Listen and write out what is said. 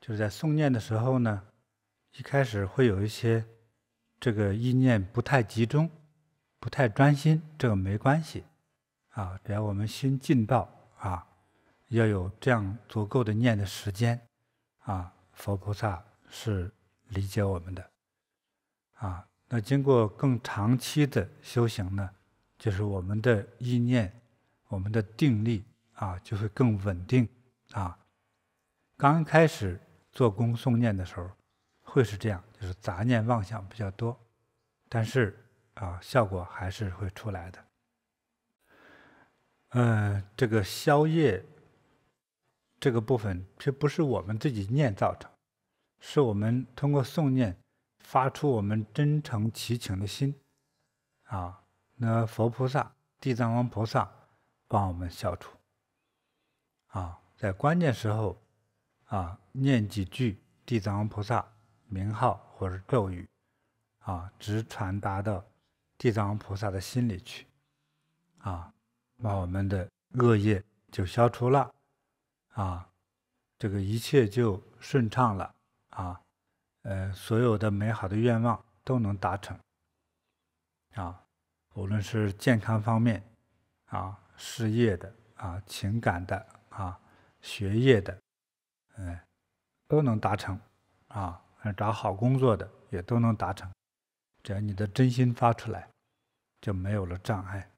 就是在诵念的时候呢，一开始会有一些这个意念不太集中、不太专心，这个没关系啊，只要我们心尽到啊，要有这样足够的念的时间啊，佛菩萨是理解我们的啊。那经过更长期的修行呢，就是我们的意念、我们的定力啊，就会更稳定啊。刚开始。做功诵念的时候，会是这样，就是杂念妄想比较多，但是啊，效果还是会出来的。嗯，这个宵夜这个部分，这不是我们自己念造成，是我们通过诵念，发出我们真诚祈请的心啊，那佛菩萨、地藏王菩萨帮我们消除。啊，在关键时候。啊，念几句地藏王菩萨名号或者咒语，啊，直传达到地藏王菩萨的心里去，啊，把我们的恶业就消除了，啊，这个一切就顺畅了，啊，呃，所有的美好的愿望都能达成，啊，无论是健康方面，啊，事业的，啊，情感的，啊，学业的。哎，都能达成，啊，找好工作的也都能达成，只要你的真心发出来，就没有了障碍。